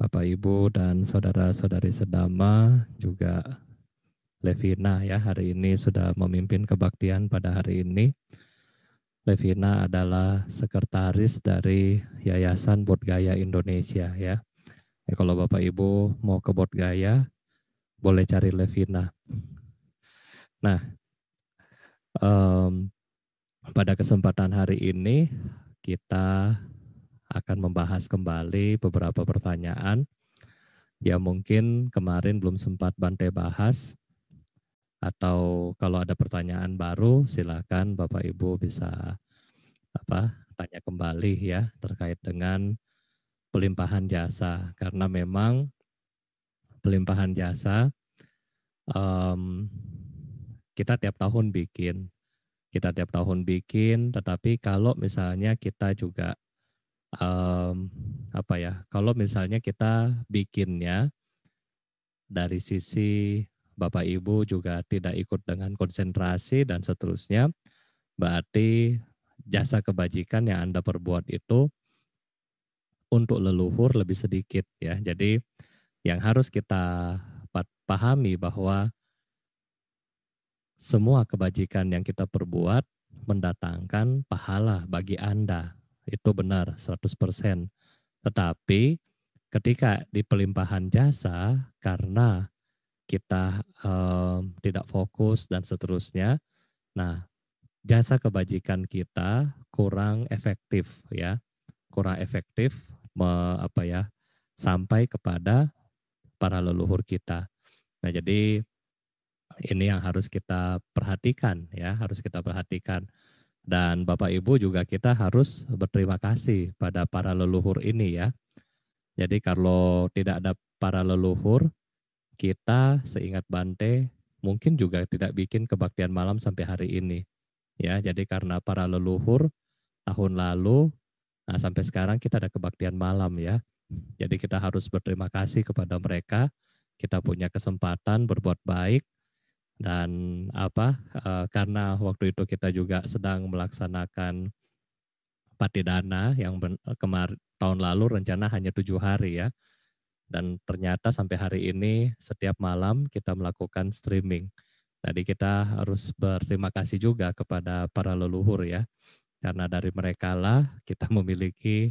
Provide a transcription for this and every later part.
Bapak Ibu dan saudara-saudari sedama juga Levina ya hari ini sudah memimpin kebaktian pada hari ini. Levina adalah sekretaris dari Yayasan Bodgaya Indonesia ya. ya kalau Bapak Ibu mau ke Bodgaya boleh cari Levina. Nah, um, pada kesempatan hari ini kita akan membahas kembali beberapa pertanyaan yang mungkin kemarin belum sempat Bante bahas. Atau kalau ada pertanyaan baru, silakan Bapak Ibu bisa apa tanya kembali ya terkait dengan pelimpahan jasa karena memang pelimpahan jasa um, kita tiap tahun bikin kita tiap tahun bikin tetapi kalau misalnya kita juga um, apa ya kalau misalnya kita bikinnya dari sisi Bapak Ibu juga tidak ikut dengan konsentrasi dan seterusnya berarti jasa kebajikan yang Anda perbuat itu untuk leluhur lebih sedikit ya. Jadi yang harus kita pahami bahwa semua kebajikan yang kita perbuat mendatangkan pahala bagi Anda itu benar 100%. Tetapi ketika di pelimpahan jasa karena kita um, tidak fokus dan seterusnya, nah jasa kebajikan kita kurang efektif ya, kurang efektif me, apa ya sampai kepada para leluhur kita. Nah jadi ini yang harus kita perhatikan ya, harus kita perhatikan dan Bapak Ibu juga kita harus berterima kasih pada para leluhur ini ya. Jadi kalau tidak ada para leluhur, kita seingat Bante mungkin juga tidak bikin kebaktian malam sampai hari ini. Ya, jadi karena para leluhur tahun lalu nah sampai sekarang kita ada kebaktian malam ya. Jadi kita harus berterima kasih kepada mereka. Kita punya kesempatan berbuat baik dan apa uh, karena waktu itu kita juga sedang melaksanakan patidana yang eh, kemarin tahun lalu rencana hanya tujuh hari ya dan ternyata sampai hari ini setiap malam kita melakukan streaming. Jadi kita harus berterima kasih juga kepada para leluhur ya, karena dari mereka lah kita memiliki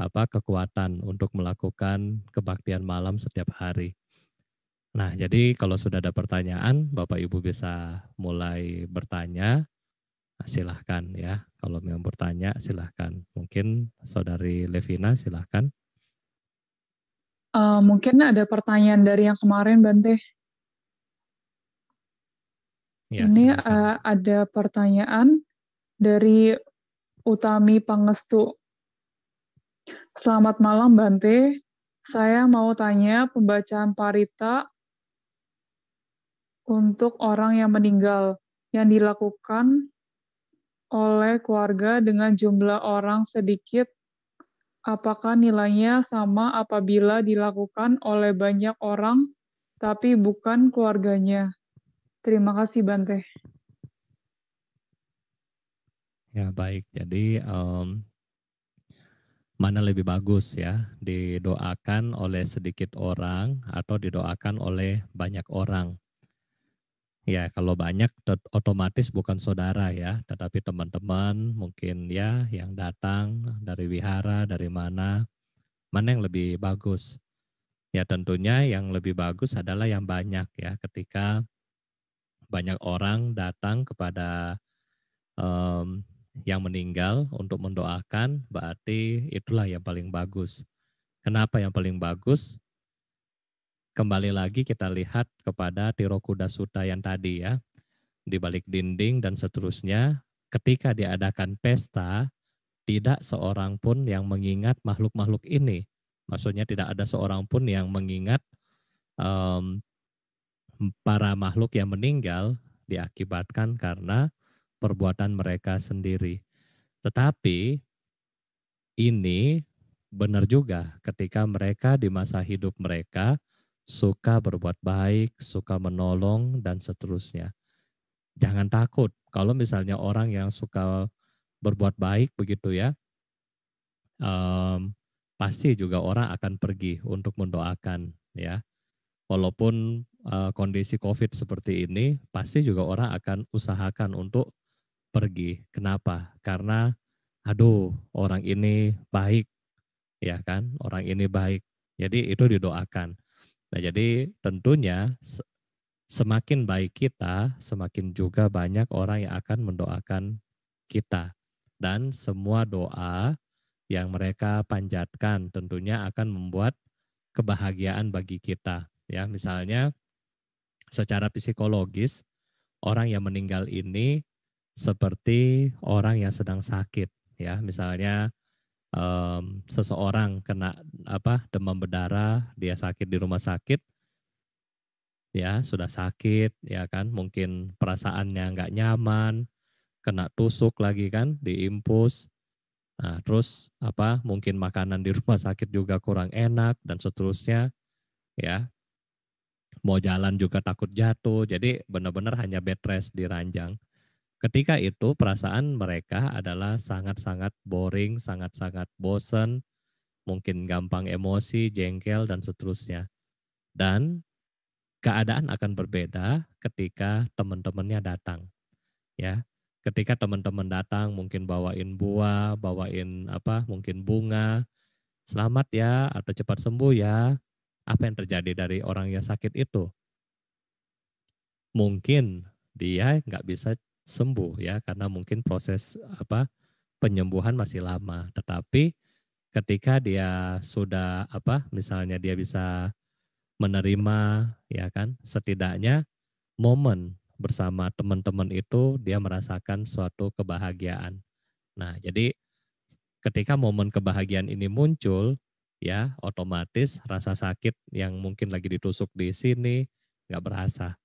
apa kekuatan untuk melakukan kebaktian malam setiap hari. Nah, jadi kalau sudah ada pertanyaan, Bapak Ibu bisa mulai bertanya. Nah, silahkan ya, kalau memang bertanya silahkan. Mungkin saudari Levina silahkan. Uh, mungkin ada pertanyaan dari yang kemarin, Bante. Ya, Ini uh, ada pertanyaan dari Utami Pangestu. Selamat malam, Bante. Saya mau tanya pembacaan parita untuk orang yang meninggal yang dilakukan oleh keluarga dengan jumlah orang sedikit apakah nilainya sama apabila dilakukan oleh banyak orang tapi bukan keluarganya? Terima kasih Bante. Ya baik, jadi um, mana lebih bagus ya didoakan oleh sedikit orang atau didoakan oleh banyak orang? Ya, kalau banyak otomatis bukan saudara ya, tetapi teman-teman mungkin ya yang datang dari wihara, dari mana, mana yang lebih bagus. Ya tentunya yang lebih bagus adalah yang banyak ya, ketika banyak orang datang kepada um, yang meninggal untuk mendoakan, berarti itulah yang paling bagus. Kenapa yang paling bagus? kembali lagi kita lihat kepada Tirokuda Suta yang tadi ya, di balik dinding dan seterusnya, ketika diadakan pesta, tidak seorang pun yang mengingat makhluk-makhluk ini. Maksudnya tidak ada seorang pun yang mengingat um, para makhluk yang meninggal diakibatkan karena perbuatan mereka sendiri. Tetapi ini benar juga ketika mereka di masa hidup mereka suka berbuat baik, suka menolong, dan seterusnya. Jangan takut kalau misalnya orang yang suka berbuat baik begitu ya, um, pasti juga orang akan pergi untuk mendoakan ya. Walaupun uh, kondisi COVID seperti ini, pasti juga orang akan usahakan untuk pergi. Kenapa? Karena aduh orang ini baik, ya kan? Orang ini baik. Jadi itu didoakan. Nah, jadi tentunya semakin baik kita, semakin juga banyak orang yang akan mendoakan kita. Dan semua doa yang mereka panjatkan tentunya akan membuat kebahagiaan bagi kita. Ya, misalnya secara psikologis orang yang meninggal ini seperti orang yang sedang sakit ya misalnya um, seseorang kena apa demam berdarah, dia sakit di rumah sakit, ya sudah sakit, ya kan, mungkin perasaannya nggak nyaman, kena tusuk lagi kan, diimpus, nah, terus apa, mungkin makanan di rumah sakit juga kurang enak dan seterusnya, ya mau jalan juga takut jatuh, jadi benar-benar hanya bed rest di ranjang. Ketika itu perasaan mereka adalah sangat-sangat boring, sangat-sangat bosen, mungkin gampang emosi, jengkel, dan seterusnya. Dan keadaan akan berbeda ketika teman-temannya datang. Ya, ketika teman-teman datang mungkin bawain buah, bawain apa, mungkin bunga, selamat ya atau cepat sembuh ya. Apa yang terjadi dari orang yang sakit itu? Mungkin dia nggak bisa sembuh ya karena mungkin proses apa penyembuhan masih lama tetapi ketika dia sudah apa misalnya dia bisa menerima ya kan setidaknya momen bersama teman-teman itu dia merasakan suatu kebahagiaan. Nah, jadi ketika momen kebahagiaan ini muncul ya otomatis rasa sakit yang mungkin lagi ditusuk di sini nggak berasa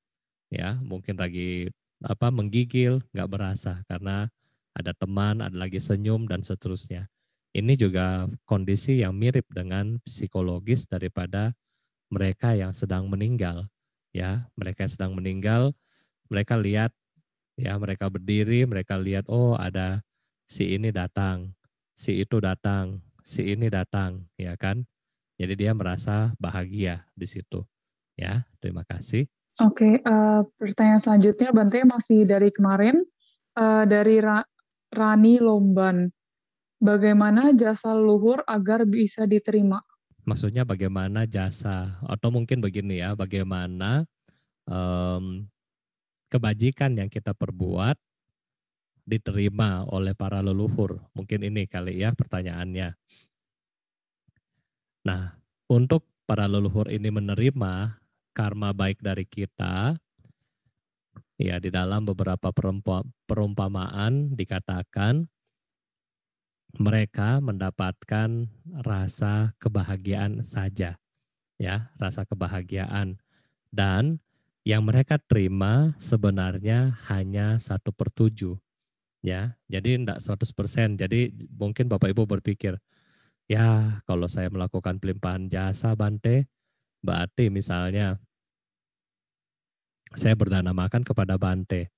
ya mungkin lagi apa menggigil, nggak berasa karena ada teman, ada lagi senyum dan seterusnya. Ini juga kondisi yang mirip dengan psikologis daripada mereka yang sedang meninggal. Ya, mereka yang sedang meninggal, mereka lihat ya mereka berdiri, mereka lihat oh ada si ini datang, si itu datang, si ini datang, ya kan? Jadi dia merasa bahagia di situ. Ya, terima kasih. Oke, okay, uh, eh, pertanyaan selanjutnya Bante masih dari kemarin uh, dari Ra Rani Lomban. Bagaimana jasa luhur agar bisa diterima? Maksudnya bagaimana jasa atau mungkin begini ya, bagaimana um, kebajikan yang kita perbuat diterima oleh para leluhur? Mungkin ini kali ya pertanyaannya. Nah, untuk para leluhur ini menerima karma baik dari kita. Ya, di dalam beberapa perumpamaan dikatakan mereka mendapatkan rasa kebahagiaan saja. Ya, rasa kebahagiaan dan yang mereka terima sebenarnya hanya satu per tujuh. Ya, jadi tidak 100%. Jadi mungkin Bapak Ibu berpikir, ya kalau saya melakukan pelimpahan jasa Bante, Mbak Ati misalnya, saya berdana makan kepada Bante.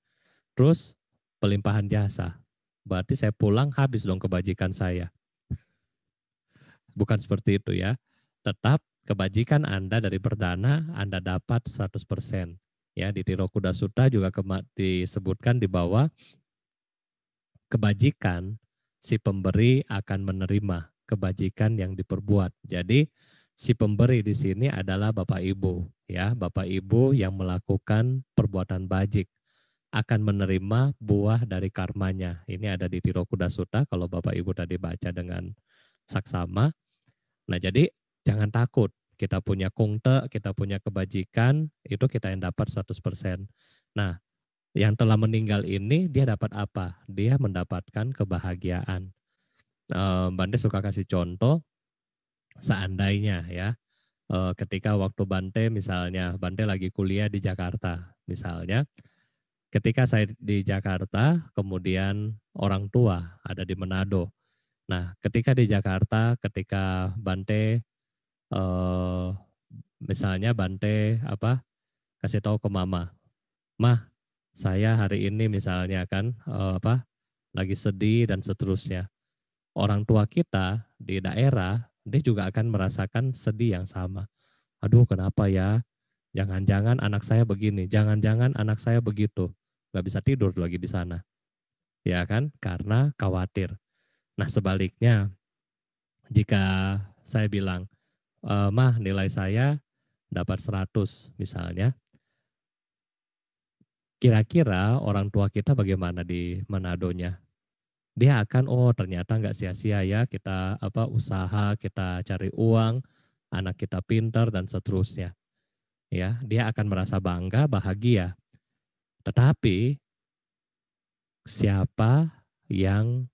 Terus pelimpahan jasa. Berarti saya pulang habis dong kebajikan saya. Bukan seperti itu ya. Tetap kebajikan Anda dari perdana Anda dapat 100%. Ya, di Kuda Suta juga disebutkan di bawah kebajikan si pemberi akan menerima kebajikan yang diperbuat. Jadi si pemberi di sini adalah Bapak Ibu, ya, Bapak Ibu yang melakukan perbuatan bajik akan menerima buah dari karmanya. Ini ada di Tirokuda Sutta kalau Bapak Ibu tadi baca dengan saksama. Nah, jadi jangan takut. Kita punya kungte, kita punya kebajikan, itu kita yang dapat 100%. Nah, yang telah meninggal ini dia dapat apa? Dia mendapatkan kebahagiaan. Bande suka kasih contoh seandainya ya eh, ketika waktu Bante misalnya Bante lagi kuliah di Jakarta misalnya ketika saya di Jakarta kemudian orang tua ada di Manado nah ketika di Jakarta ketika Bante eh, misalnya Bante apa kasih tahu ke Mama mah saya hari ini misalnya kan eh, apa lagi sedih dan seterusnya orang tua kita di daerah dia juga akan merasakan sedih yang sama. Aduh, kenapa ya? Jangan-jangan anak saya begini, jangan-jangan anak saya begitu. Gak bisa tidur lagi di sana. Ya kan? Karena khawatir. Nah, sebaliknya, jika saya bilang, e, mah nilai saya dapat 100 misalnya, kira-kira orang tua kita bagaimana di Manadonya? dia akan oh ternyata nggak sia-sia ya kita apa usaha kita cari uang anak kita pintar dan seterusnya ya dia akan merasa bangga bahagia tetapi siapa yang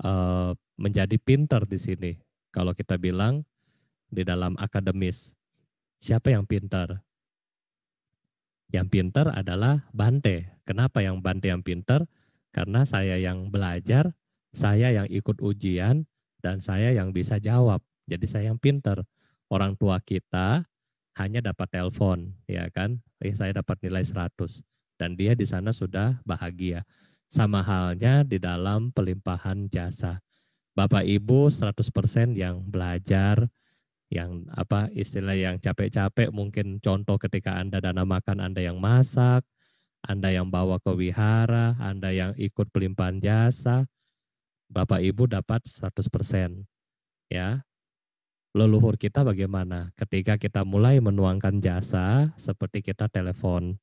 uh, menjadi pintar di sini kalau kita bilang di dalam akademis siapa yang pintar yang pintar adalah Bante. Kenapa yang Bante yang pintar? Karena saya yang belajar, saya yang ikut ujian, dan saya yang bisa jawab. Jadi saya yang pinter. Orang tua kita hanya dapat telepon, ya kan? Eh, saya dapat nilai 100. Dan dia di sana sudah bahagia. Sama halnya di dalam pelimpahan jasa. Bapak Ibu 100% yang belajar, yang apa istilah yang capek-capek mungkin contoh ketika Anda dana makan Anda yang masak, anda yang bawa ke wihara, Anda yang ikut pelimpahan jasa, Bapak Ibu dapat 100%. Ya. Leluhur kita bagaimana? Ketika kita mulai menuangkan jasa seperti kita telepon,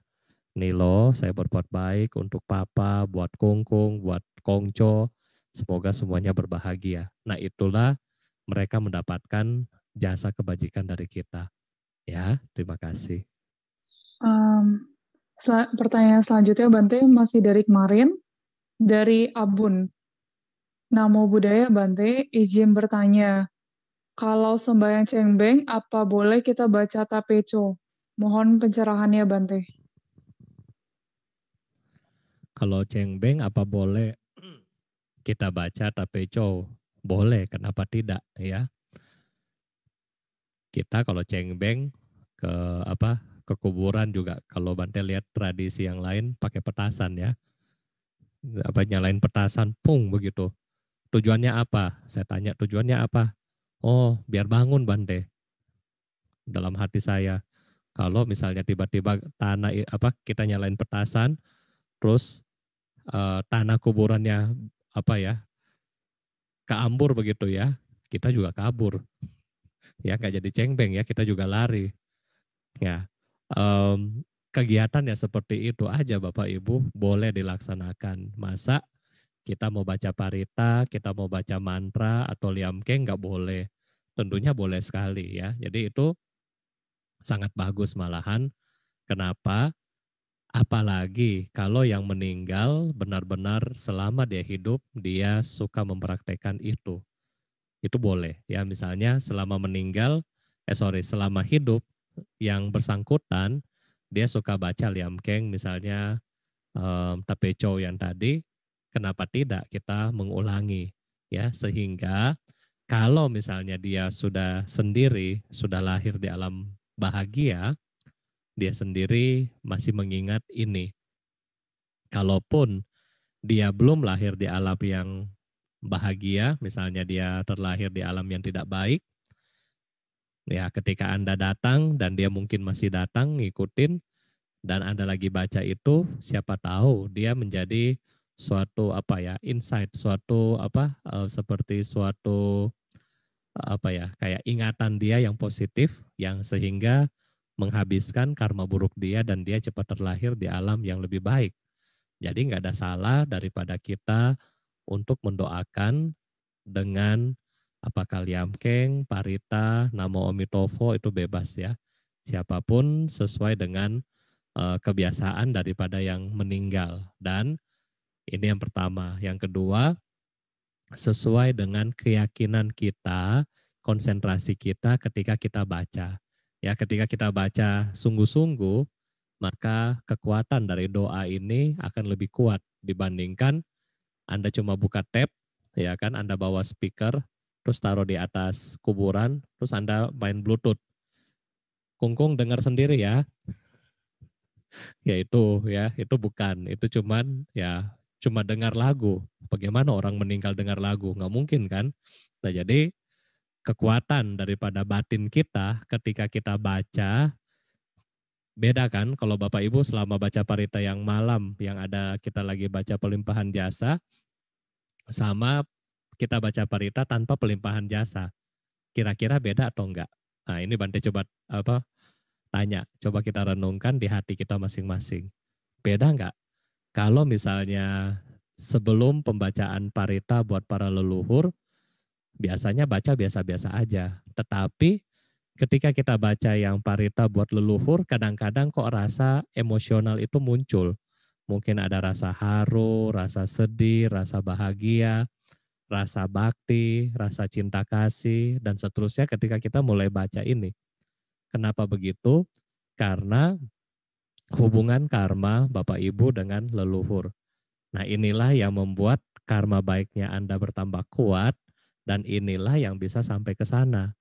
Nilo, saya berbuat baik untuk papa, buat kungkung, buat kongco, semoga semuanya berbahagia. Nah, itulah mereka mendapatkan jasa kebajikan dari kita. Ya, terima kasih. Um, Sel pertanyaan selanjutnya Bante masih dari kemarin dari Abun. Namo Buddhaya Bante, izin bertanya. Kalau sembahyang cengbeng, apa boleh kita baca tapeco? Mohon pencerahannya Bante. Kalau cengbeng, apa boleh kita baca tapeco? Boleh, kenapa tidak ya? Kita kalau cengbeng ke apa ke kuburan juga kalau Bante lihat tradisi yang lain pakai petasan ya. Apa nyalain petasan pung begitu. Tujuannya apa? Saya tanya tujuannya apa? Oh, biar bangun Bante. Dalam hati saya kalau misalnya tiba-tiba tanah apa kita nyalain petasan terus eh, tanah kuburannya apa ya keambur begitu ya kita juga kabur ya nggak jadi cengbeng ya kita juga lari ya um, kegiatan ya seperti itu aja Bapak Ibu boleh dilaksanakan. Masa kita mau baca parita, kita mau baca mantra atau liamke nggak boleh. Tentunya boleh sekali ya. Jadi itu sangat bagus malahan. Kenapa? Apalagi kalau yang meninggal benar-benar selama dia hidup dia suka mempraktekkan itu. Itu boleh ya misalnya selama meninggal eh sorry selama hidup yang bersangkutan dia suka baca Liam Kang misalnya um, Tapeco yang tadi, kenapa tidak kita mengulangi ya sehingga kalau misalnya dia sudah sendiri, sudah lahir di alam bahagia, dia sendiri masih mengingat ini. Kalaupun dia belum lahir di alam yang bahagia, misalnya dia terlahir di alam yang tidak baik, Ya, ketika Anda datang dan dia mungkin masih datang ngikutin dan Anda lagi baca itu, siapa tahu dia menjadi suatu apa ya, insight, suatu apa eh, seperti suatu apa ya, kayak ingatan dia yang positif yang sehingga menghabiskan karma buruk dia dan dia cepat terlahir di alam yang lebih baik. Jadi nggak ada salah daripada kita untuk mendoakan dengan apakah Liam liamkeng, parita, namo omitofo itu bebas ya. Siapapun sesuai dengan uh, kebiasaan daripada yang meninggal. Dan ini yang pertama. Yang kedua, sesuai dengan keyakinan kita, konsentrasi kita ketika kita baca. Ya, ketika kita baca sungguh-sungguh, maka kekuatan dari doa ini akan lebih kuat dibandingkan Anda cuma buka tab, ya kan, Anda bawa speaker, terus taruh di atas kuburan, terus Anda main Bluetooth. Kungkung dengar sendiri ya. ya itu ya, itu bukan, itu cuman ya cuma dengar lagu. Bagaimana orang meninggal dengar lagu? Nggak mungkin kan? Nah, jadi kekuatan daripada batin kita ketika kita baca beda kan kalau Bapak Ibu selama baca parita yang malam yang ada kita lagi baca pelimpahan jasa sama kita baca parita tanpa pelimpahan jasa. Kira-kira beda atau enggak? Nah, ini Bante coba apa tanya, coba kita renungkan di hati kita masing-masing. Beda enggak? Kalau misalnya sebelum pembacaan parita buat para leluhur, biasanya baca biasa-biasa aja. Tetapi ketika kita baca yang parita buat leluhur, kadang-kadang kok rasa emosional itu muncul. Mungkin ada rasa haru, rasa sedih, rasa bahagia, rasa bakti, rasa cinta kasih, dan seterusnya ketika kita mulai baca ini. Kenapa begitu? Karena hubungan karma Bapak Ibu dengan leluhur. Nah inilah yang membuat karma baiknya Anda bertambah kuat dan inilah yang bisa sampai ke sana.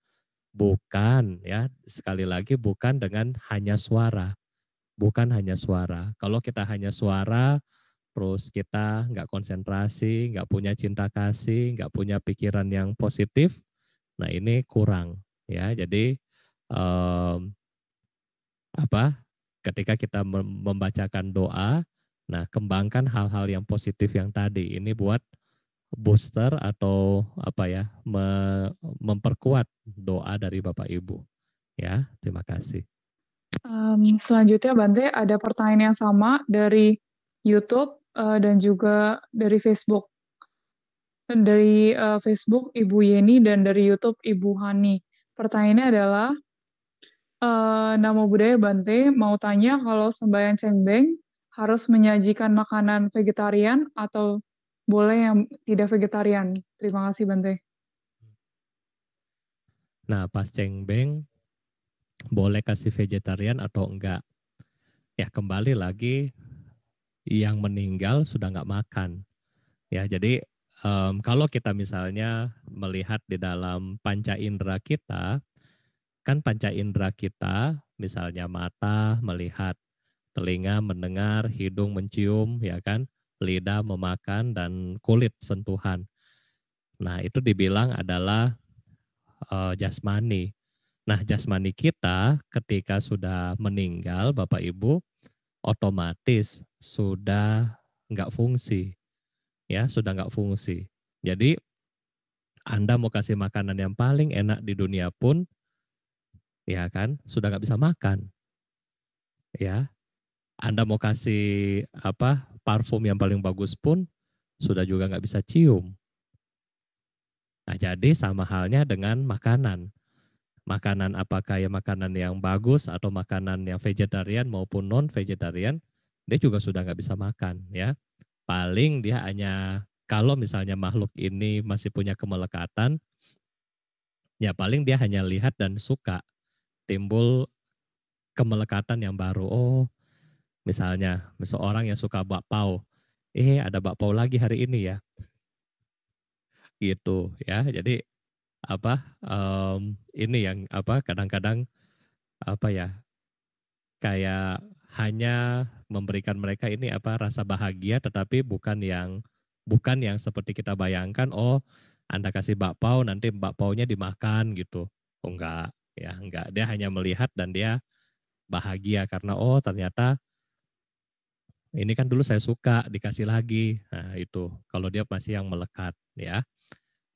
Bukan ya, sekali lagi bukan dengan hanya suara. Bukan hanya suara. Kalau kita hanya suara, terus kita nggak konsentrasi, nggak punya cinta kasih, nggak punya pikiran yang positif, nah ini kurang ya. Jadi um, apa? Ketika kita membacakan doa, nah kembangkan hal-hal yang positif yang tadi. Ini buat booster atau apa ya, me memperkuat doa dari Bapak Ibu. Ya, terima kasih. Um, selanjutnya Bante ada pertanyaan yang sama dari YouTube Eh, dan juga dari Facebook. Dari uh, Facebook Ibu Yeni dan dari YouTube Ibu Hani. Pertanyaannya adalah uh, nama budaya Bante mau tanya kalau sembahyang cengbeng harus menyajikan makanan vegetarian atau boleh yang tidak vegetarian. Terima kasih Bante. Nah, pas cengbeng boleh kasih vegetarian atau enggak. Ya, kembali lagi yang meninggal sudah nggak makan. Ya, jadi um, kalau kita misalnya melihat di dalam panca indera kita, kan panca indera kita, misalnya mata melihat, telinga mendengar, hidung mencium, ya kan, lidah memakan dan kulit sentuhan. Nah, itu dibilang adalah uh, jasmani. Nah, jasmani kita ketika sudah meninggal, Bapak Ibu, otomatis sudah nggak fungsi. Ya, sudah nggak fungsi. Jadi Anda mau kasih makanan yang paling enak di dunia pun, ya kan, sudah nggak bisa makan. Ya, Anda mau kasih apa parfum yang paling bagus pun, sudah juga nggak bisa cium. Nah, jadi sama halnya dengan makanan makanan apakah ya makanan yang bagus atau makanan yang vegetarian maupun non vegetarian dia juga sudah nggak bisa makan ya paling dia hanya kalau misalnya makhluk ini masih punya kemelekatan ya paling dia hanya lihat dan suka timbul kemelekatan yang baru oh misalnya seorang yang suka bakpao eh ada bakpao lagi hari ini ya gitu ya jadi apa um, ini yang apa kadang-kadang apa ya kayak hanya memberikan mereka ini apa rasa bahagia tetapi bukan yang bukan yang seperti kita bayangkan oh anda kasih bakpao nanti bakpao nya dimakan gitu oh enggak ya enggak dia hanya melihat dan dia bahagia karena oh ternyata ini kan dulu saya suka dikasih lagi nah itu kalau dia masih yang melekat ya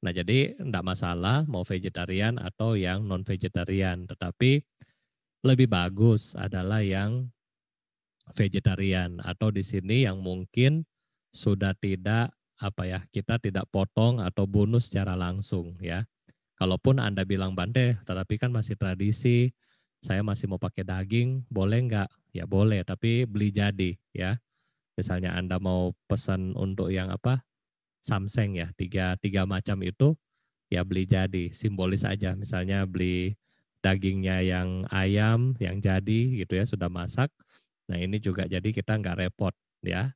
Nah, jadi tidak masalah mau vegetarian atau yang non-vegetarian, tetapi lebih bagus adalah yang vegetarian atau di sini yang mungkin sudah tidak apa ya, kita tidak potong atau bunuh secara langsung ya. Kalaupun Anda bilang bande, tetapi kan masih tradisi, saya masih mau pakai daging, boleh nggak? Ya boleh, tapi beli jadi ya. Misalnya Anda mau pesan untuk yang apa, samseng ya tiga tiga macam itu ya beli jadi simbolis aja misalnya beli dagingnya yang ayam yang jadi gitu ya sudah masak nah ini juga jadi kita nggak repot ya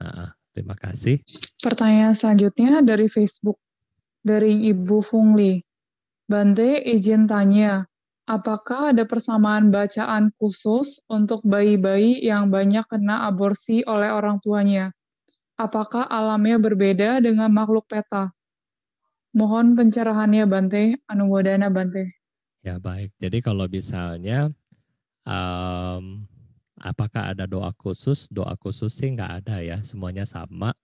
nah, terima kasih pertanyaan selanjutnya dari Facebook dari Ibu Fungli Bante izin tanya apakah ada persamaan bacaan khusus untuk bayi-bayi yang banyak kena aborsi oleh orang tuanya apakah alamnya berbeda dengan makhluk peta? Mohon pencerahannya Bante, Anumodana Bante. Ya baik, jadi kalau misalnya um, apakah ada doa khusus? Doa khusus sih nggak ada ya, semuanya sama.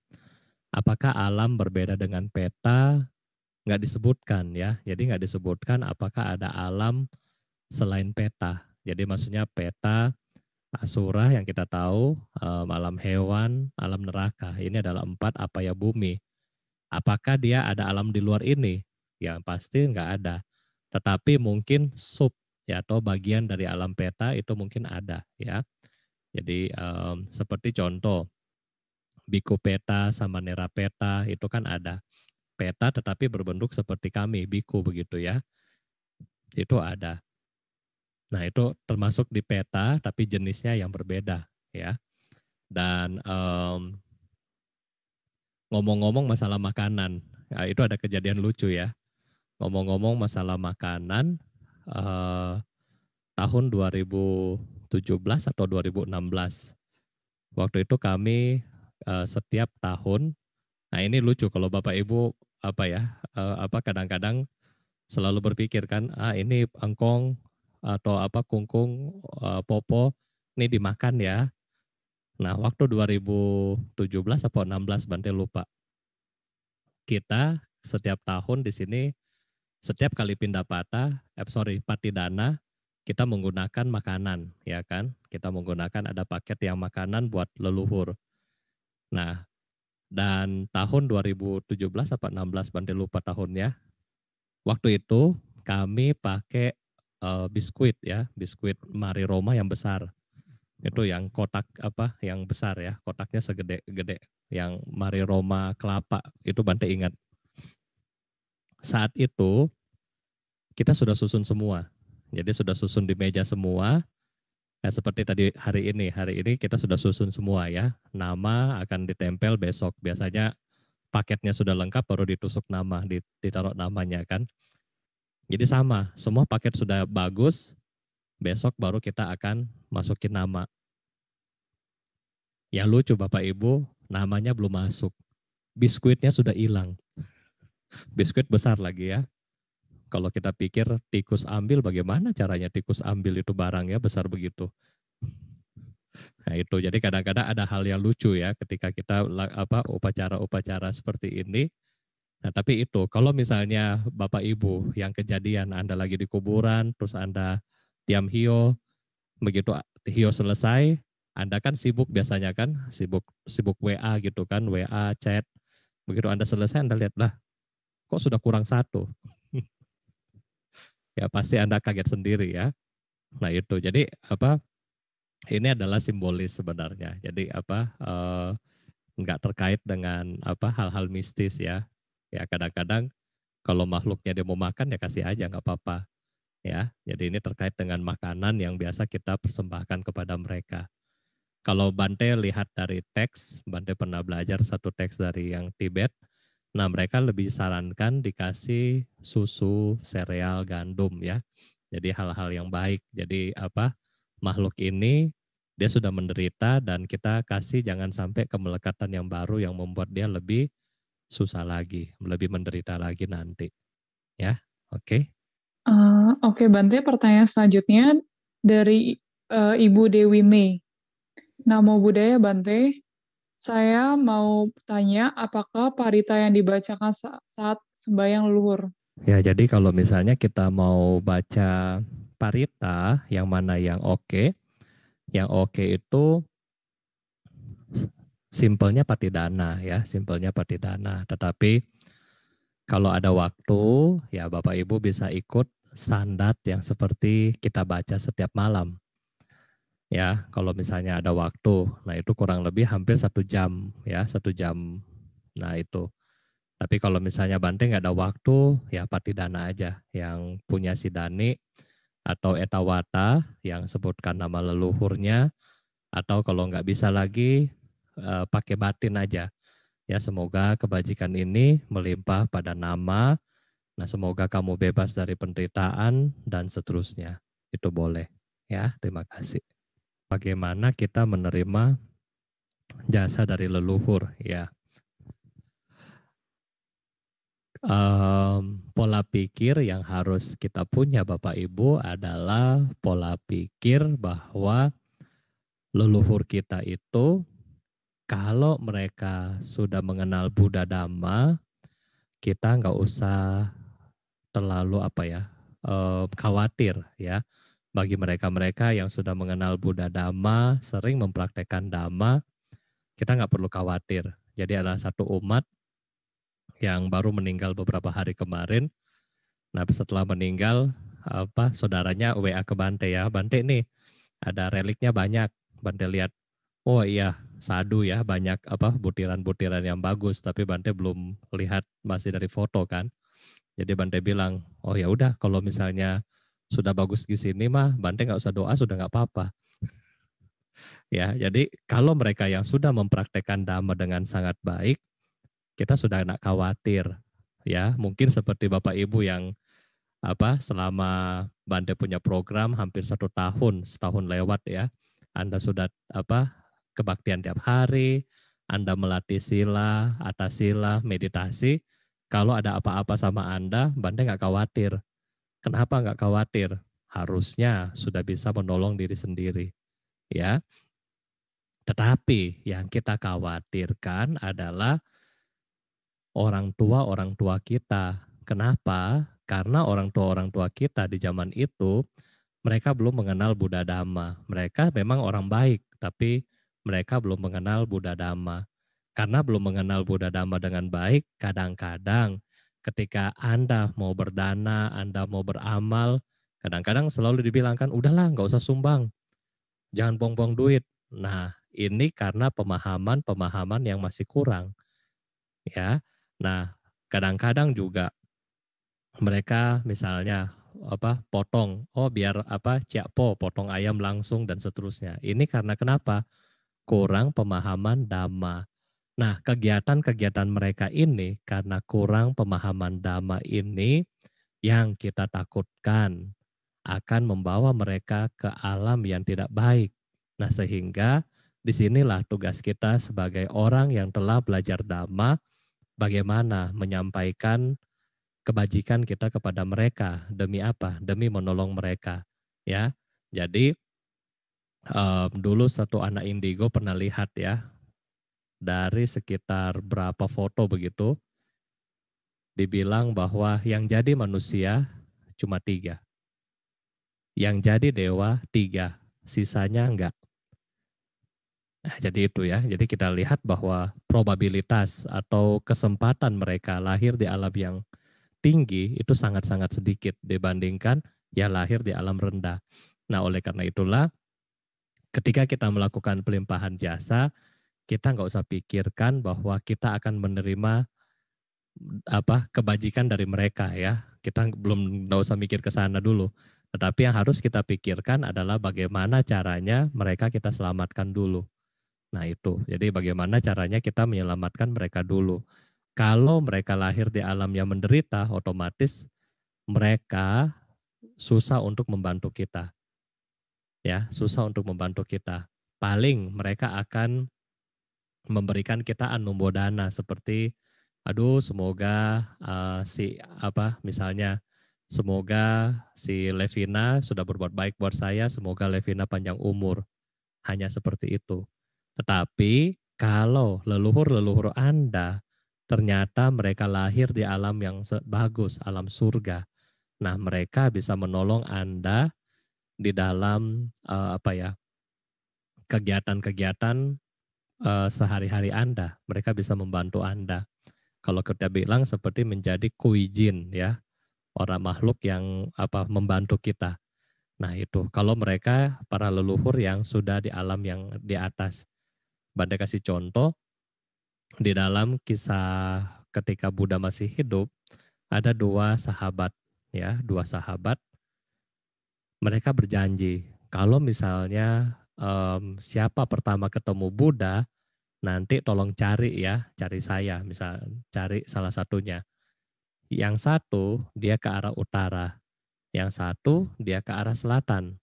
Apakah alam berbeda dengan peta? Nggak disebutkan ya, jadi nggak disebutkan apakah ada alam selain peta. Jadi maksudnya peta asura yang kita tahu, um, eh, alam hewan, alam neraka. Ini adalah empat apa ya bumi. Apakah dia ada alam di luar ini? Yang pasti nggak ada. Tetapi mungkin sub ya atau bagian dari alam peta itu mungkin ada ya. Jadi um, seperti contoh biku peta sama nera peta itu kan ada peta tetapi berbentuk seperti kami biku begitu ya. Itu ada. Nah, itu termasuk di peta tapi jenisnya yang berbeda ya. Dan um, ngomong-ngomong masalah makanan, ya, itu ada kejadian lucu ya. Ngomong-ngomong masalah makanan uh, tahun 2017 atau 2016. Waktu itu kami uh, setiap tahun Nah, ini lucu kalau Bapak Ibu apa ya? Uh, apa kadang-kadang selalu berpikir kan, ah ini engkong atau apa kungkung uh, popo ini dimakan ya. Nah, waktu 2017 atau 16 bantai lupa. Kita setiap tahun di sini setiap kali pindah patah, eh, sorry, pati dana kita menggunakan makanan, ya kan? Kita menggunakan ada paket yang makanan buat leluhur. Nah, dan tahun 2017 apa 16 bantai lupa tahunnya. Waktu itu kami pakai uh, biskuit ya, biskuit Mari Roma yang besar. Itu yang kotak apa yang besar ya, kotaknya segede-gede yang Mari Roma kelapa itu Bante ingat. Saat itu kita sudah susun semua. Jadi sudah susun di meja semua. Ya, seperti tadi hari ini, hari ini kita sudah susun semua ya. Nama akan ditempel besok. Biasanya paketnya sudah lengkap baru ditusuk nama, ditaruh namanya kan. Jadi sama, semua paket sudah bagus, besok baru kita akan masukin nama. Ya lucu Bapak Ibu, namanya belum masuk. Biskuitnya sudah hilang. Biskuit besar lagi ya. Kalau kita pikir tikus ambil, bagaimana caranya tikus ambil itu barang ya besar begitu? Nah itu jadi kadang-kadang ada hal yang lucu ya ketika kita apa upacara-upacara seperti ini Nah, tapi itu kalau misalnya Bapak Ibu yang kejadian Anda lagi di kuburan, terus Anda diam hio, begitu hio selesai, Anda kan sibuk biasanya kan, sibuk sibuk WA gitu kan, WA, chat. Begitu Anda selesai Anda lihat lah, kok sudah kurang satu. ya pasti Anda kaget sendiri ya. Nah, itu. Jadi apa ini adalah simbolis sebenarnya. Jadi apa eh, nggak terkait dengan apa hal-hal mistis ya Ya kadang-kadang kalau makhluknya dia mau makan ya kasih aja nggak apa-apa. Ya, jadi ini terkait dengan makanan yang biasa kita persembahkan kepada mereka. Kalau Bante lihat dari teks, Bante pernah belajar satu teks dari yang Tibet. Nah, mereka lebih sarankan dikasih susu, sereal, gandum ya. Jadi hal-hal yang baik. Jadi apa? Makhluk ini dia sudah menderita dan kita kasih jangan sampai kemelekatan yang baru yang membuat dia lebih susah lagi, lebih menderita lagi nanti. Ya, oke. Okay? Uh, eh, oke, okay, Bante, pertanyaan selanjutnya dari uh, Ibu Dewi Mei. Namo Buddhaya Bante, saya mau tanya apakah parita yang dibacakan saat sembahyang luhur? Ya, jadi kalau misalnya kita mau baca parita yang mana yang oke, okay, yang oke okay itu simpelnya pati dana ya, simpelnya pati dana. Tetapi kalau ada waktu, ya Bapak Ibu bisa ikut sandat yang seperti kita baca setiap malam. Ya, kalau misalnya ada waktu, nah itu kurang lebih hampir satu jam ya, satu jam. Nah itu. Tapi kalau misalnya banting nggak ada waktu, ya pati dana aja yang punya si Dani atau etawata yang sebutkan nama leluhurnya, atau kalau nggak bisa lagi Eh, pakai batin aja. Ya, semoga kebajikan ini melimpah pada nama. Nah, semoga kamu bebas dari penderitaan dan seterusnya. Itu boleh. Ya, terima kasih. Bagaimana kita menerima jasa dari leluhur? Ya. Um, pola pikir yang harus kita punya Bapak Ibu adalah pola pikir bahwa leluhur kita itu kalau mereka sudah mengenal Buddha Dhamma, kita nggak usah terlalu apa ya eh, khawatir ya bagi mereka-mereka yang sudah mengenal Buddha Dhamma, sering mempraktekkan Dhamma, kita nggak perlu khawatir. Jadi ada satu umat yang baru meninggal beberapa hari kemarin. Nah setelah meninggal, apa saudaranya WA ke Bante ya, Bante nih ada reliknya banyak. Bante lihat, oh iya sadu ya banyak apa butiran-butiran yang bagus tapi Bante belum lihat masih dari foto kan jadi Bante bilang oh ya udah kalau misalnya sudah bagus di sini mah Bante nggak usah doa sudah nggak apa-apa ya jadi kalau mereka yang sudah mempraktekkan dhamma dengan sangat baik kita sudah nak khawatir ya mungkin seperti Bapak Ibu yang apa selama Bante punya program hampir satu tahun setahun lewat ya anda sudah apa kebaktian tiap hari, Anda melatih sila, atas sila, meditasi, kalau ada apa-apa sama Anda, banding nggak khawatir. Kenapa nggak khawatir? Harusnya sudah bisa menolong diri sendiri. ya. Tetapi yang kita khawatirkan adalah orang tua orang tua kita. Kenapa? Karena orang tua orang tua kita di zaman itu mereka belum mengenal Buddha Dhamma. Mereka memang orang baik, tapi mereka belum mengenal Buddha Dhamma. Karena belum mengenal Buddha Dhamma dengan baik, kadang-kadang ketika Anda mau berdana, Anda mau beramal, kadang-kadang selalu dibilangkan, udahlah nggak usah sumbang, jangan bong-bong duit. Nah, ini karena pemahaman-pemahaman yang masih kurang. Ya. Nah, kadang-kadang juga mereka misalnya apa potong oh biar apa cakpo potong ayam langsung dan seterusnya ini karena kenapa kurang pemahaman dhamma. Nah, kegiatan-kegiatan mereka ini karena kurang pemahaman dhamma ini yang kita takutkan akan membawa mereka ke alam yang tidak baik. Nah, sehingga disinilah tugas kita sebagai orang yang telah belajar dhamma bagaimana menyampaikan kebajikan kita kepada mereka demi apa? Demi menolong mereka, ya. Jadi um, dulu satu anak indigo pernah lihat ya dari sekitar berapa foto begitu dibilang bahwa yang jadi manusia cuma tiga. Yang jadi dewa tiga, sisanya enggak. Nah, jadi itu ya, jadi kita lihat bahwa probabilitas atau kesempatan mereka lahir di alam yang tinggi itu sangat-sangat sedikit dibandingkan ya lahir di alam rendah. Nah oleh karena itulah ketika kita melakukan pelimpahan jasa, kita nggak usah pikirkan bahwa kita akan menerima apa kebajikan dari mereka ya. Kita belum nggak usah mikir ke sana dulu. Tetapi yang harus kita pikirkan adalah bagaimana caranya mereka kita selamatkan dulu. Nah itu, jadi bagaimana caranya kita menyelamatkan mereka dulu. Kalau mereka lahir di alam yang menderita, otomatis mereka susah untuk membantu kita ya susah untuk membantu kita. Paling mereka akan memberikan kita anumbodana seperti aduh semoga uh, si apa misalnya semoga si Levina sudah berbuat baik buat saya, semoga Levina panjang umur. Hanya seperti itu. Tetapi kalau leluhur-leluhur Anda ternyata mereka lahir di alam yang bagus, alam surga. Nah, mereka bisa menolong Anda di dalam uh, apa ya kegiatan-kegiatan uh, sehari-hari Anda. Mereka bisa membantu Anda. Kalau kita bilang seperti menjadi kuijin ya orang makhluk yang apa membantu kita. Nah itu kalau mereka para leluhur yang sudah di alam yang di atas. pada kasih contoh di dalam kisah ketika Buddha masih hidup ada dua sahabat ya dua sahabat mereka berjanji kalau misalnya um, siapa pertama ketemu Buddha nanti tolong cari ya, cari saya misal cari salah satunya. Yang satu dia ke arah utara, yang satu dia ke arah selatan.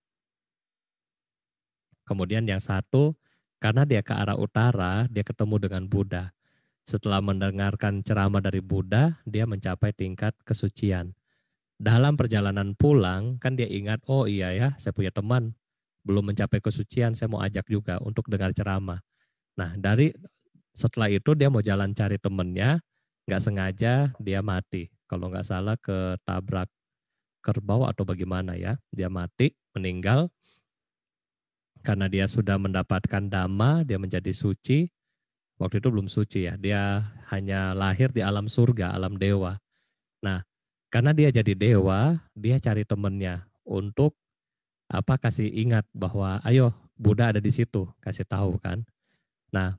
Kemudian yang satu karena dia ke arah utara, dia ketemu dengan Buddha. Setelah mendengarkan ceramah dari Buddha, dia mencapai tingkat kesucian dalam perjalanan pulang kan dia ingat oh iya ya saya punya teman belum mencapai kesucian saya mau ajak juga untuk dengar ceramah nah dari setelah itu dia mau jalan cari temennya nggak sengaja dia mati kalau nggak salah ke tabrak kerbau atau bagaimana ya dia mati meninggal karena dia sudah mendapatkan dhamma dia menjadi suci waktu itu belum suci ya dia hanya lahir di alam surga alam dewa nah karena dia jadi dewa, dia cari temennya untuk apa kasih ingat bahwa ayo Buddha ada di situ, kasih tahu kan. Nah,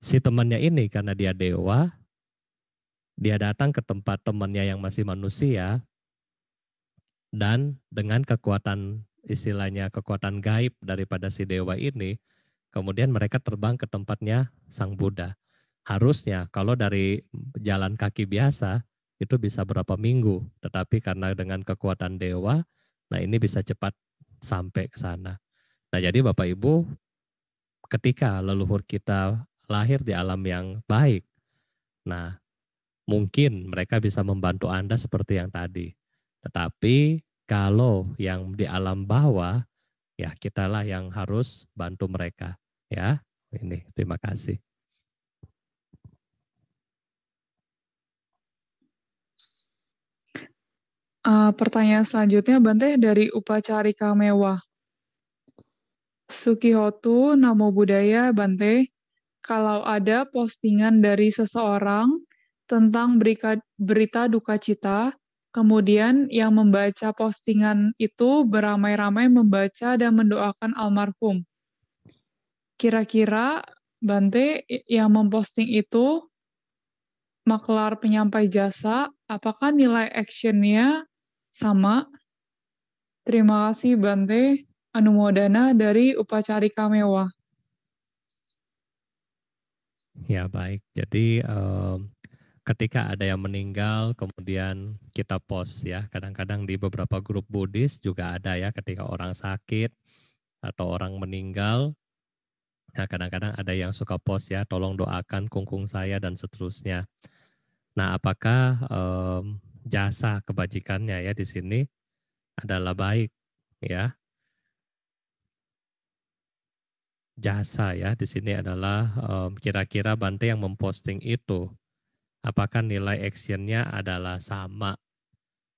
si temennya ini karena dia dewa, dia datang ke tempat temennya yang masih manusia dan dengan kekuatan istilahnya kekuatan gaib daripada si dewa ini, kemudian mereka terbang ke tempatnya sang Buddha. Harusnya kalau dari jalan kaki biasa itu bisa berapa minggu. Tetapi karena dengan kekuatan dewa, nah ini bisa cepat sampai ke sana. Nah jadi Bapak Ibu, ketika leluhur kita lahir di alam yang baik, nah mungkin mereka bisa membantu Anda seperti yang tadi. Tetapi kalau yang di alam bawah, ya kitalah yang harus bantu mereka. Ya, ini terima kasih. Uh, pertanyaan selanjutnya Bante dari Upacarika Mewah. Sukihotu Namo budaya, Bante, kalau ada postingan dari seseorang tentang berita, berita duka cita, kemudian yang membaca postingan itu beramai-ramai membaca dan mendoakan almarhum. Kira-kira Bante yang memposting itu maklar penyampai jasa, apakah nilai actionnya sama. Terima kasih Bante Anumodana dari Upacarika kamewa Ya baik, jadi um, ketika ada yang meninggal kemudian kita post ya kadang-kadang di beberapa grup Buddhis juga ada ya ketika orang sakit atau orang meninggal nah kadang-kadang ada yang suka post ya tolong doakan kungkung saya dan seterusnya nah apakah um, jasa kebajikannya ya di sini adalah baik ya. Jasa ya di sini adalah kira kira-kira Bante yang memposting itu apakah nilai actionnya adalah sama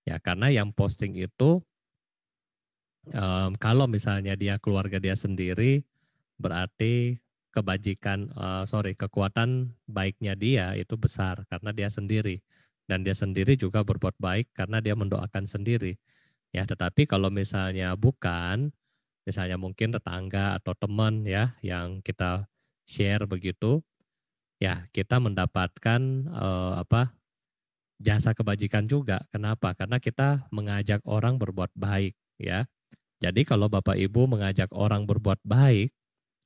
ya karena yang posting itu um, kalau misalnya dia keluarga dia sendiri berarti kebajikan uh, sorry kekuatan baiknya dia itu besar karena dia sendiri dan dia sendiri juga berbuat baik karena dia mendoakan sendiri. Ya, tetapi kalau misalnya bukan, misalnya mungkin tetangga atau teman ya yang kita share begitu, ya kita mendapatkan eh, apa jasa kebajikan juga. Kenapa? Karena kita mengajak orang berbuat baik ya. Jadi kalau Bapak Ibu mengajak orang berbuat baik,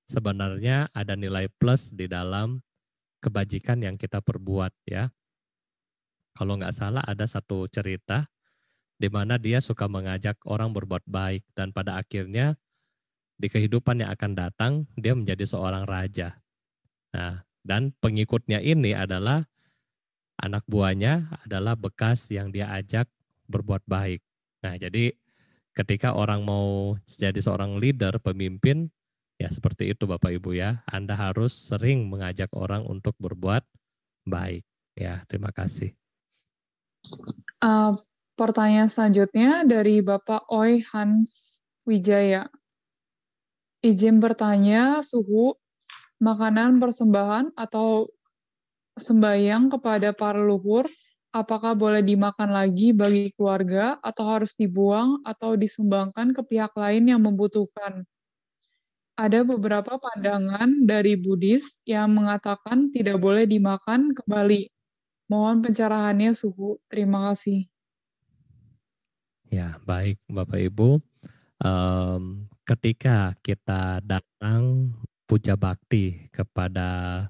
sebenarnya ada nilai plus di dalam kebajikan yang kita perbuat ya kalau nggak salah ada satu cerita di mana dia suka mengajak orang berbuat baik dan pada akhirnya di kehidupan yang akan datang dia menjadi seorang raja. Nah, dan pengikutnya ini adalah anak buahnya adalah bekas yang dia ajak berbuat baik. Nah, jadi ketika orang mau jadi seorang leader, pemimpin, ya seperti itu Bapak Ibu ya. Anda harus sering mengajak orang untuk berbuat baik. Ya, terima kasih. Uh, pertanyaan selanjutnya dari Bapak Oi Hans Wijaya. Izin bertanya suhu makanan persembahan atau sembayang kepada para luhur, apakah boleh dimakan lagi bagi keluarga atau harus dibuang atau disumbangkan ke pihak lain yang membutuhkan? Ada beberapa pandangan dari Buddhis yang mengatakan tidak boleh dimakan kembali Mohon pencerahannya, Suhu. Terima kasih. Ya, baik Bapak Ibu. Um, ketika kita datang puja bakti kepada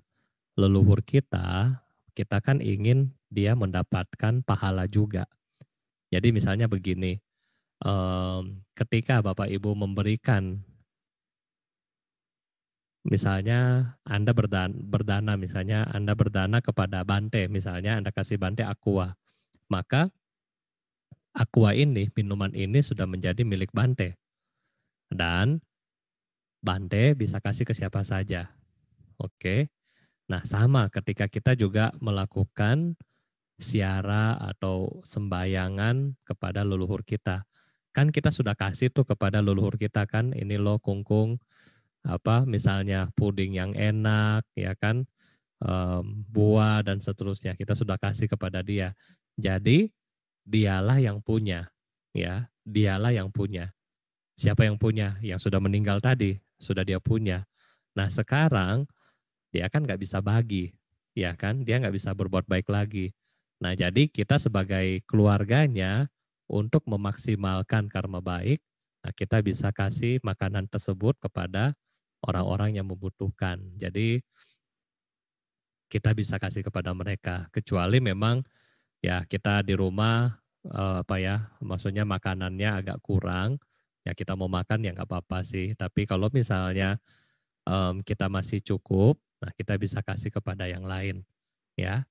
leluhur kita, kita kan ingin dia mendapatkan pahala juga. Jadi misalnya begini, um, ketika Bapak Ibu memberikan misalnya Anda berdana, berdana misalnya Anda berdana kepada Bante, misalnya Anda kasih Bante Aqua, maka Aqua ini, minuman ini sudah menjadi milik Bante. Dan Bante bisa kasih ke siapa saja. Oke. Nah, sama ketika kita juga melakukan siara atau sembayangan kepada leluhur kita. Kan kita sudah kasih tuh kepada leluhur kita kan, ini lo kungkung, -kung, apa misalnya puding yang enak ya kan um, buah dan seterusnya kita sudah kasih kepada dia jadi dialah yang punya ya dialah yang punya siapa yang punya yang sudah meninggal tadi sudah dia punya nah sekarang dia kan nggak bisa bagi ya kan dia nggak bisa berbuat baik lagi nah jadi kita sebagai keluarganya untuk memaksimalkan karma baik nah kita bisa kasih makanan tersebut kepada orang-orang yang membutuhkan. Jadi kita bisa kasih kepada mereka kecuali memang ya kita di rumah eh, apa ya maksudnya makanannya agak kurang ya kita mau makan ya nggak apa-apa sih tapi kalau misalnya um, kita masih cukup nah kita bisa kasih kepada yang lain ya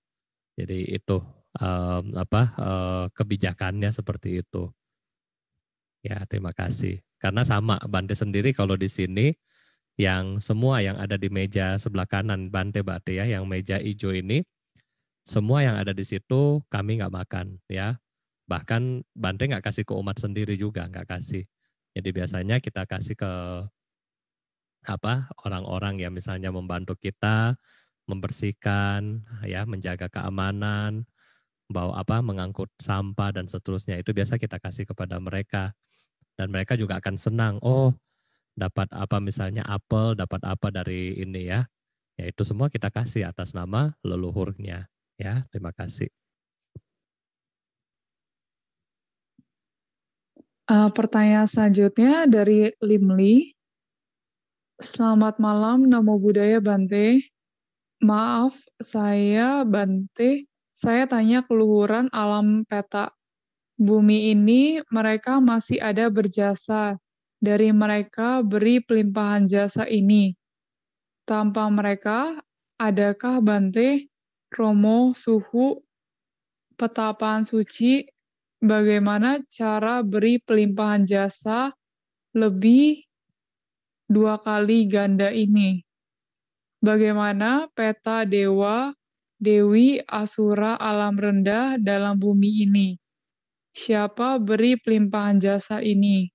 jadi itu um, apa uh, kebijakannya seperti itu ya terima kasih karena sama Bande sendiri kalau di sini yang semua yang ada di meja sebelah kanan Bante Bate ya, yang meja hijau ini, semua yang ada di situ kami nggak makan ya. Bahkan Bante nggak kasih ke umat sendiri juga, nggak kasih. Jadi biasanya kita kasih ke apa orang-orang yang misalnya membantu kita membersihkan ya menjaga keamanan bawa apa mengangkut sampah dan seterusnya itu biasa kita kasih kepada mereka dan mereka juga akan senang oh dapat apa misalnya apel, dapat apa dari ini ya. Ya itu semua kita kasih atas nama leluhurnya ya. Terima kasih. Uh, pertanyaan selanjutnya dari Limli. Selamat malam, Namo Buddhaya Bante. Maaf, saya Bante. Saya tanya keluhuran alam peta. Bumi ini mereka masih ada berjasa dari mereka beri pelimpahan jasa ini. Tanpa mereka, adakah Bante, Romo, Suhu, petapan suci, bagaimana cara beri pelimpahan jasa lebih dua kali ganda ini? Bagaimana peta dewa, dewi, asura alam rendah dalam bumi ini? Siapa beri pelimpahan jasa ini?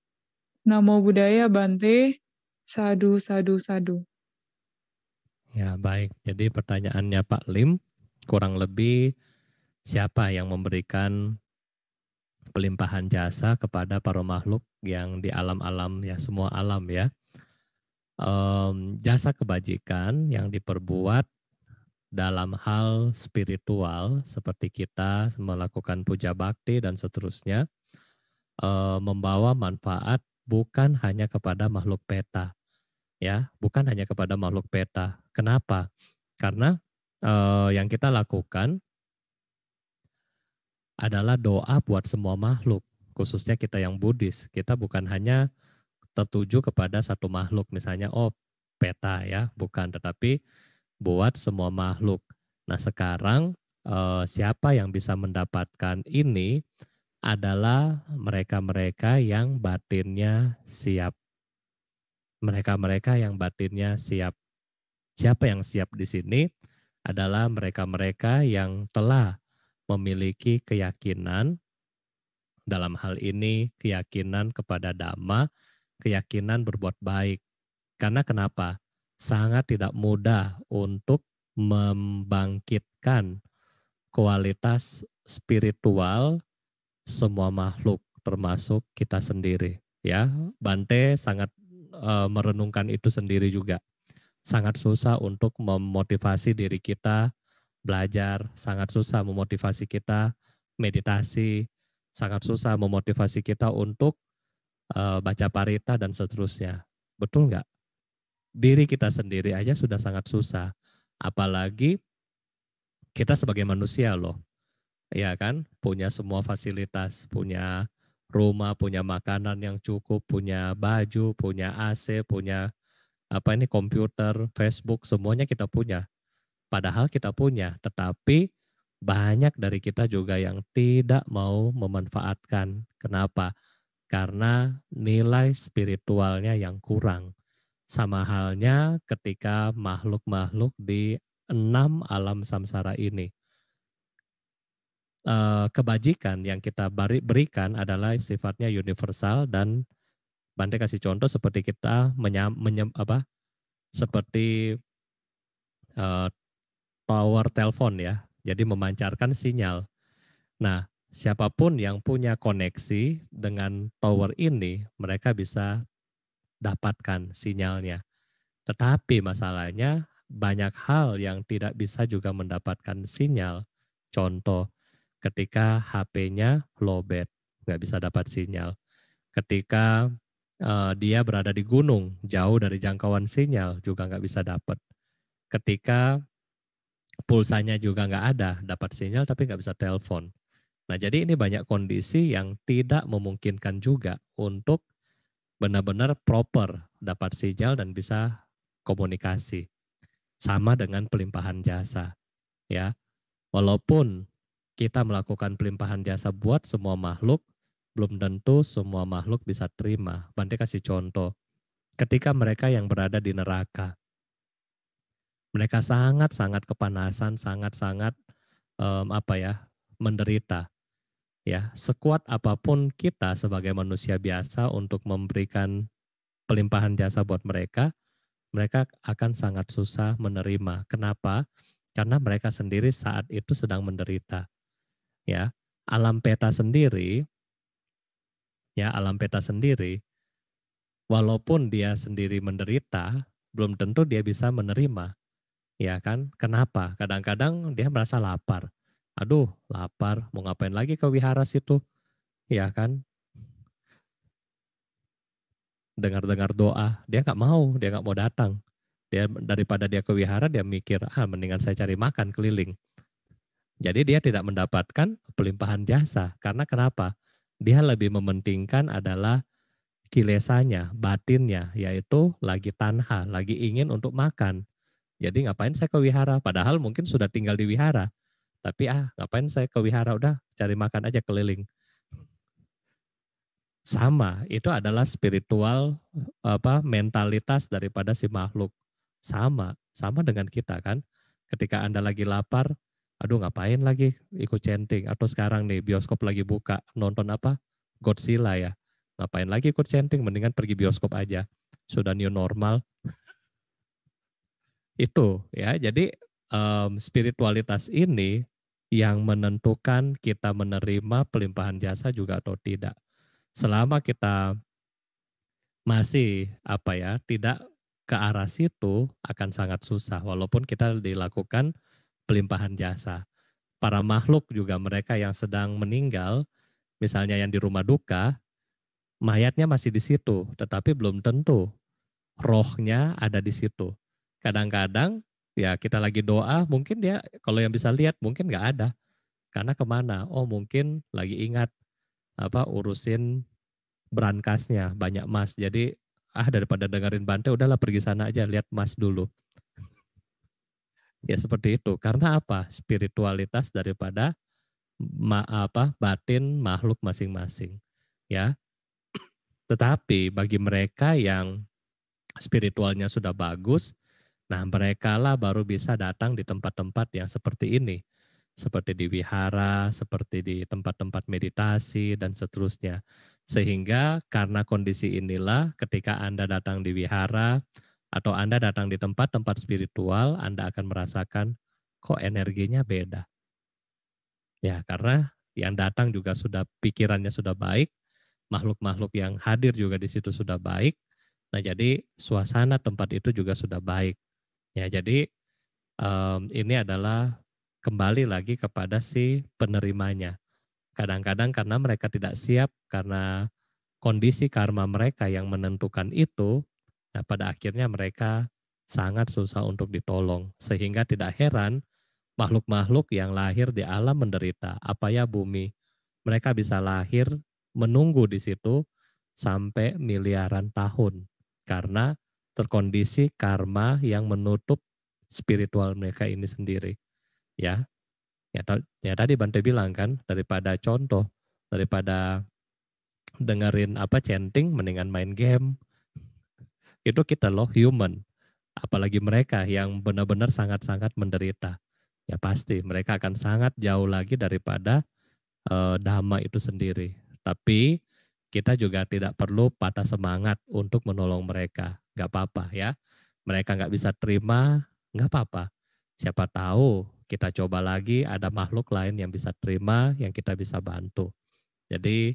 Namo Buddhaya Bante, Sadu, Sadu, Sadu. Ya, baik. Jadi pertanyaannya Pak Lim, kurang lebih siapa yang memberikan pelimpahan jasa kepada para makhluk yang di alam-alam, ya semua alam ya. Um, jasa kebajikan yang diperbuat dalam hal spiritual seperti kita melakukan puja bakti dan seterusnya eh, membawa manfaat bukan hanya kepada makhluk peta. Ya, bukan hanya kepada makhluk peta. Kenapa? Karena eh, yang kita lakukan adalah doa buat semua makhluk, khususnya kita yang Buddhis. Kita bukan hanya tertuju kepada satu makhluk, misalnya oh peta ya, bukan, tetapi buat semua makhluk. Nah sekarang eh, siapa yang bisa mendapatkan ini? adalah mereka-mereka yang batinnya siap. Mereka-mereka yang batinnya siap. Siapa yang siap di sini adalah mereka-mereka yang telah memiliki keyakinan dalam hal ini keyakinan kepada dhamma, keyakinan berbuat baik. Karena kenapa? Sangat tidak mudah untuk membangkitkan kualitas spiritual semua makhluk termasuk kita sendiri ya Bante sangat e, merenungkan itu sendiri juga sangat susah untuk memotivasi diri kita belajar sangat susah memotivasi kita meditasi sangat susah memotivasi kita untuk e, baca parita dan seterusnya betul nggak diri kita sendiri aja sudah sangat susah apalagi kita sebagai manusia loh ya kan? Punya semua fasilitas, punya rumah, punya makanan yang cukup, punya baju, punya AC, punya apa ini komputer, Facebook, semuanya kita punya. Padahal kita punya, tetapi banyak dari kita juga yang tidak mau memanfaatkan. Kenapa? Karena nilai spiritualnya yang kurang. Sama halnya ketika makhluk-makhluk di enam alam samsara ini. Eh, kebajikan yang kita berikan adalah sifatnya universal dan Bante kasih contoh seperti kita menyam, menyam apa seperti uh, eh, tower telepon ya, jadi memancarkan sinyal. Nah, siapapun yang punya koneksi dengan tower ini, mereka bisa dapatkan sinyalnya. Tetapi masalahnya banyak hal yang tidak bisa juga mendapatkan sinyal. Contoh ketika HP-nya low bat, nggak bisa dapat sinyal. Ketika uh, dia berada di gunung, jauh dari jangkauan sinyal juga nggak bisa dapat. Ketika pulsanya juga nggak ada, dapat sinyal tapi nggak bisa telepon. Nah, jadi ini banyak kondisi yang tidak memungkinkan juga untuk benar-benar proper dapat sinyal dan bisa komunikasi. Sama dengan pelimpahan jasa. Ya, walaupun kita melakukan pelimpahan jasa buat semua makhluk, belum tentu semua makhluk bisa terima. Bante kasih contoh. Ketika mereka yang berada di neraka, mereka sangat-sangat kepanasan, sangat-sangat um, apa ya menderita. Ya, sekuat apapun kita sebagai manusia biasa untuk memberikan pelimpahan jasa buat mereka, mereka akan sangat susah menerima. Kenapa? Karena mereka sendiri saat itu sedang menderita ya alam peta sendiri ya alam peta sendiri walaupun dia sendiri menderita belum tentu dia bisa menerima ya kan kenapa kadang-kadang dia merasa lapar aduh lapar mau ngapain lagi ke wihara situ ya kan dengar-dengar doa dia nggak mau dia nggak mau datang dia daripada dia ke wihara dia mikir ah mendingan saya cari makan keliling jadi dia tidak mendapatkan pelimpahan jasa. Karena kenapa? Dia lebih mementingkan adalah kilesanya, batinnya, yaitu lagi tanha, lagi ingin untuk makan. Jadi ngapain saya ke wihara? Padahal mungkin sudah tinggal di wihara. Tapi ah, ngapain saya ke wihara? Udah cari makan aja keliling. Sama, itu adalah spiritual apa mentalitas daripada si makhluk. Sama, sama dengan kita kan. Ketika Anda lagi lapar, aduh ngapain lagi ikut chanting atau sekarang nih bioskop lagi buka nonton apa Godzilla ya ngapain lagi ikut chanting mendingan pergi bioskop aja sudah new normal itu ya jadi um, spiritualitas ini yang menentukan kita menerima pelimpahan jasa juga atau tidak selama kita masih apa ya tidak ke arah situ akan sangat susah walaupun kita dilakukan pelimpahan jasa. Para makhluk juga mereka yang sedang meninggal, misalnya yang di rumah duka, mayatnya masih di situ, tetapi belum tentu rohnya ada di situ. Kadang-kadang ya kita lagi doa, mungkin dia kalau yang bisa lihat mungkin nggak ada. Karena kemana? Oh mungkin lagi ingat apa urusin brankasnya banyak mas. Jadi ah daripada dengerin bantai udahlah pergi sana aja lihat mas dulu. Ya seperti itu. Karena apa? Spiritualitas daripada ma apa batin makhluk masing-masing. Ya. Tetapi bagi mereka yang spiritualnya sudah bagus, nah mereka lah baru bisa datang di tempat-tempat yang seperti ini. Seperti di wihara, seperti di tempat-tempat meditasi, dan seterusnya. Sehingga karena kondisi inilah ketika Anda datang di wihara, atau Anda datang di tempat-tempat spiritual, Anda akan merasakan kok energinya beda. Ya, karena yang datang juga sudah pikirannya sudah baik, makhluk-makhluk yang hadir juga di situ sudah baik. Nah, jadi suasana tempat itu juga sudah baik. Ya, jadi um, ini adalah kembali lagi kepada si penerimanya. Kadang-kadang karena mereka tidak siap karena kondisi karma mereka yang menentukan itu, Nah, pada akhirnya mereka sangat susah untuk ditolong, sehingga tidak heran makhluk-makhluk yang lahir di alam menderita. Apa ya bumi? Mereka bisa lahir menunggu di situ sampai miliaran tahun karena terkondisi karma yang menutup spiritual mereka ini sendiri. Ya, ya, ya tadi Bante bilang kan daripada contoh daripada dengerin apa chanting mendingan main game itu kita loh human. Apalagi mereka yang benar-benar sangat-sangat menderita. Ya pasti mereka akan sangat jauh lagi daripada uh, dhamma itu sendiri. Tapi kita juga tidak perlu patah semangat untuk menolong mereka. Gak apa-apa ya. Mereka nggak bisa terima, nggak apa-apa. Siapa tahu kita coba lagi ada makhluk lain yang bisa terima, yang kita bisa bantu. Jadi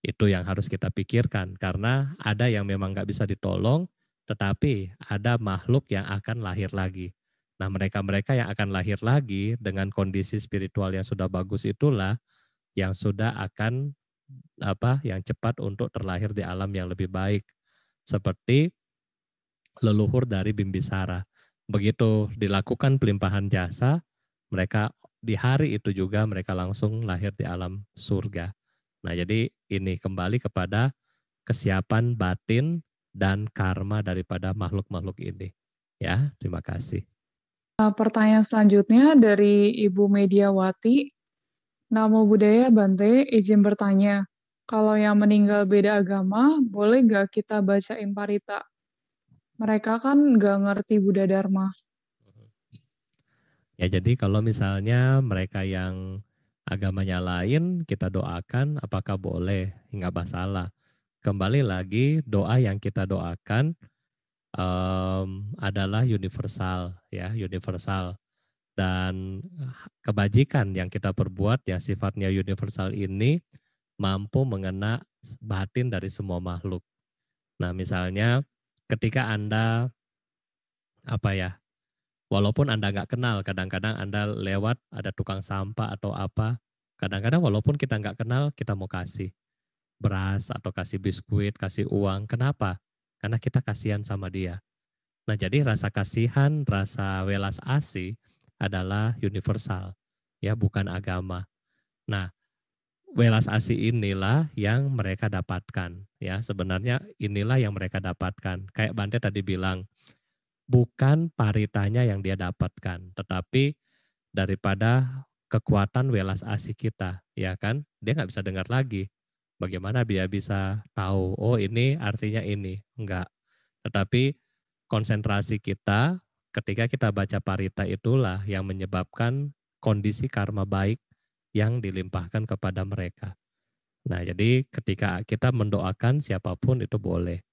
itu yang harus kita pikirkan karena ada yang memang nggak bisa ditolong, tetapi ada makhluk yang akan lahir lagi. Nah, mereka-mereka yang akan lahir lagi dengan kondisi spiritual yang sudah bagus itulah yang sudah akan apa yang cepat untuk terlahir di alam yang lebih baik seperti leluhur dari Bimbisara. Begitu dilakukan pelimpahan jasa, mereka di hari itu juga mereka langsung lahir di alam surga. Nah, jadi ini kembali kepada kesiapan batin dan karma daripada makhluk-makhluk ini. Ya, terima kasih. Uh, pertanyaan selanjutnya dari Ibu Mediawati. Namo Buddhaya Bante, izin bertanya. Kalau yang meninggal beda agama, boleh gak kita baca imparita? Mereka kan gak ngerti Buddha Dharma. Ya jadi kalau misalnya mereka yang agamanya lain kita doakan apakah boleh Hingga masalah kembali lagi doa yang kita doakan um, adalah universal ya universal dan ah, kebajikan yang kita perbuat yang sifatnya universal ini mampu mengena batin dari semua makhluk. Nah, misalnya ketika Anda apa ya, walaupun Anda nggak kenal, kadang-kadang Anda lewat ada tukang sampah atau apa, kadang-kadang walaupun kita nggak kenal, kita mau kasih beras atau kasih biskuit, kasih uang. Kenapa? Karena kita kasihan sama dia. Nah, jadi rasa kasihan, rasa welas asih adalah universal, ya, bukan agama. Nah, welas asih inilah yang mereka dapatkan, ya. Sebenarnya inilah yang mereka dapatkan. Kayak Bante tadi bilang, bukan paritanya yang dia dapatkan, tetapi daripada kekuatan welas asih kita, ya kan? Dia nggak bisa dengar lagi, Bagaimana dia bisa tahu, oh ini artinya ini. Enggak. Tetapi konsentrasi kita ketika kita baca parita itulah yang menyebabkan kondisi karma baik yang dilimpahkan kepada mereka. Nah, jadi ketika kita mendoakan siapapun itu boleh.